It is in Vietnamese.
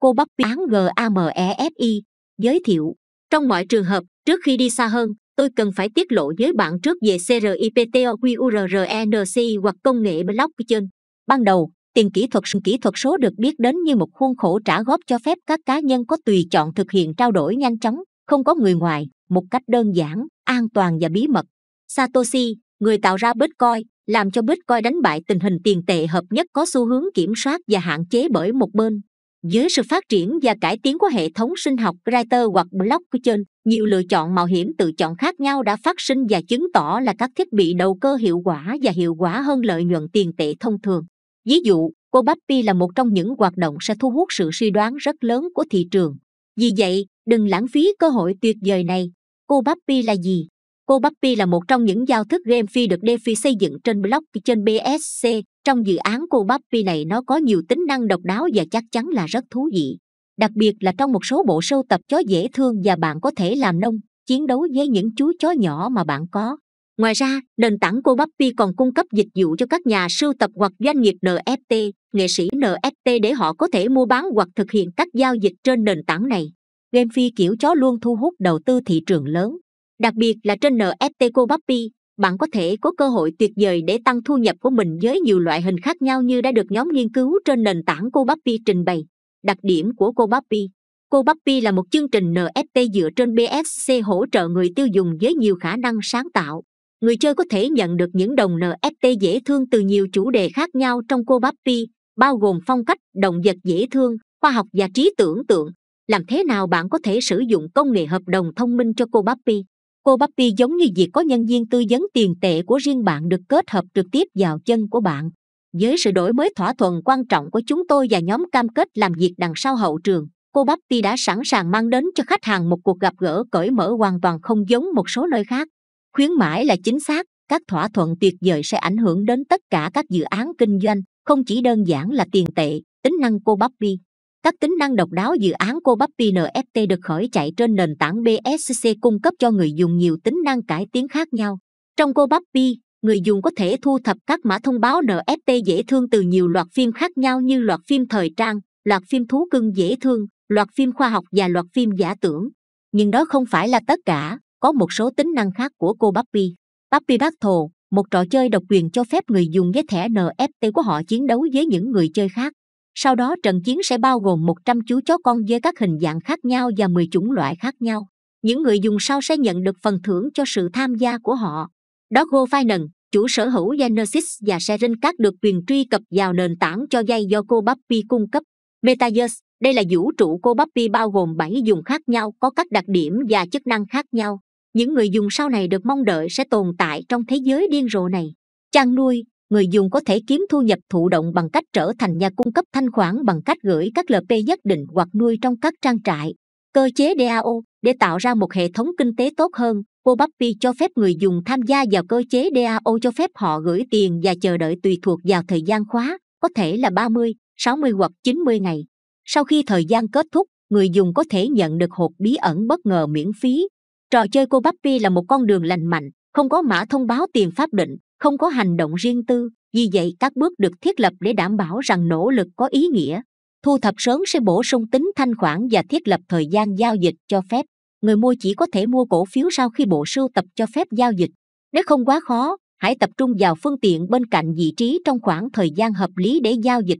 cô Bắp án GAMEFI giới thiệu. Trong mọi trường hợp, trước khi đi xa hơn, tôi cần phải tiết lộ với bạn trước về CRIPTOQRNCI e hoặc công nghệ blockchain. Ban đầu, tiền kỹ thuật kỹ thuật số được biết đến như một khuôn khổ trả góp cho phép các cá nhân có tùy chọn thực hiện trao đổi nhanh chóng, không có người ngoài, một cách đơn giản, an toàn và bí mật. Satoshi, người tạo ra Bitcoin, làm cho Bitcoin đánh bại tình hình tiền tệ hợp nhất có xu hướng kiểm soát và hạn chế bởi một bên. Dưới sự phát triển và cải tiến của hệ thống sinh học writer hoặc blog của trên, nhiều lựa chọn mạo hiểm tự chọn khác nhau đã phát sinh và chứng tỏ là các thiết bị đầu cơ hiệu quả và hiệu quả hơn lợi nhuận tiền tệ thông thường. Ví dụ, Cobappi là một trong những hoạt động sẽ thu hút sự suy đoán rất lớn của thị trường. Vì vậy, đừng lãng phí cơ hội tuyệt vời này. Cobappi là gì? cô Pobapi là một trong những giao thức game phi được DeFi xây dựng trên block trên BSC. Trong dự án cô Pobapi này nó có nhiều tính năng độc đáo và chắc chắn là rất thú vị. Đặc biệt là trong một số bộ sưu tập chó dễ thương và bạn có thể làm nông, chiến đấu với những chú chó nhỏ mà bạn có. Ngoài ra, nền tảng cô Pobapi còn cung cấp dịch vụ cho các nhà sưu tập hoặc doanh nghiệp NFT, nghệ sĩ NFT để họ có thể mua bán hoặc thực hiện các giao dịch trên nền tảng này. Game phi kiểu chó luôn thu hút đầu tư thị trường lớn đặc biệt là trên nft copy bạn có thể có cơ hội tuyệt vời để tăng thu nhập của mình với nhiều loại hình khác nhau như đã được nhóm nghiên cứu trên nền tảng copy trình bày đặc điểm của copy copy là một chương trình nft dựa trên bsc hỗ trợ người tiêu dùng với nhiều khả năng sáng tạo người chơi có thể nhận được những đồng nft dễ thương từ nhiều chủ đề khác nhau trong copy bao gồm phong cách động vật dễ thương khoa học và trí tưởng tượng làm thế nào bạn có thể sử dụng công nghệ hợp đồng thông minh cho copy cô Poppy giống như việc có nhân viên tư vấn tiền tệ của riêng bạn được kết hợp trực tiếp vào chân của bạn. Với sự đổi mới thỏa thuận quan trọng của chúng tôi và nhóm cam kết làm việc đằng sau hậu trường, cô Poppy đã sẵn sàng mang đến cho khách hàng một cuộc gặp gỡ cởi mở hoàn toàn không giống một số nơi khác. Khuyến mãi là chính xác, các thỏa thuận tuyệt vời sẽ ảnh hưởng đến tất cả các dự án kinh doanh, không chỉ đơn giản là tiền tệ, tính năng cô Poppy các tính năng độc đáo dự án Cobappi NFT được khởi chạy trên nền tảng BSC cung cấp cho người dùng nhiều tính năng cải tiến khác nhau. Trong Cobappi, người dùng có thể thu thập các mã thông báo NFT dễ thương từ nhiều loạt phim khác nhau như loạt phim thời trang, loạt phim thú cưng dễ thương, loạt phim khoa học và loạt phim giả tưởng. Nhưng đó không phải là tất cả, có một số tính năng khác của Cobappi. Puppy Battle, một trò chơi độc quyền cho phép người dùng với thẻ NFT của họ chiến đấu với những người chơi khác. Sau đó trận chiến sẽ bao gồm 100 chú chó con với các hình dạng khác nhau và 10 chủng loại khác nhau. Những người dùng sau sẽ nhận được phần thưởng cho sự tham gia của họ. Đó Gofainen, chủ sở hữu Genesis và seren Serencat được quyền truy cập vào nền tảng cho dây do cô Bappy cung cấp. Metaverse, đây là vũ trụ cô Bappy bao gồm 7 dùng khác nhau có các đặc điểm và chức năng khác nhau. Những người dùng sau này được mong đợi sẽ tồn tại trong thế giới điên rồ này. Chăn nuôi, người dùng có thể kiếm thu nhập thụ động bằng cách trở thành nhà cung cấp thanh khoản bằng cách gửi các lp nhất định hoặc nuôi trong các trang trại cơ chế dao để tạo ra một hệ thống kinh tế tốt hơn Cô Pobapi cho phép người dùng tham gia vào cơ chế DAO cho phép họ gửi tiền và chờ đợi tùy thuộc vào thời gian khóa, có thể là 30, 60 hoặc 90 ngày. Sau khi thời gian kết thúc, người dùng có thể nhận được hộp bí ẩn bất ngờ miễn phí. Trò chơi cô Pobapi là một con đường lành mạnh, không có mã thông báo tiền pháp định, không có hành động riêng tư vì vậy các bước được thiết lập để đảm bảo rằng nỗ lực có ý nghĩa thu thập sớm sẽ bổ sung tính thanh khoản và thiết lập thời gian giao dịch cho phép người mua chỉ có thể mua cổ phiếu sau khi bộ sưu tập cho phép giao dịch nếu không quá khó hãy tập trung vào phương tiện bên cạnh vị trí trong khoảng thời gian hợp lý để giao dịch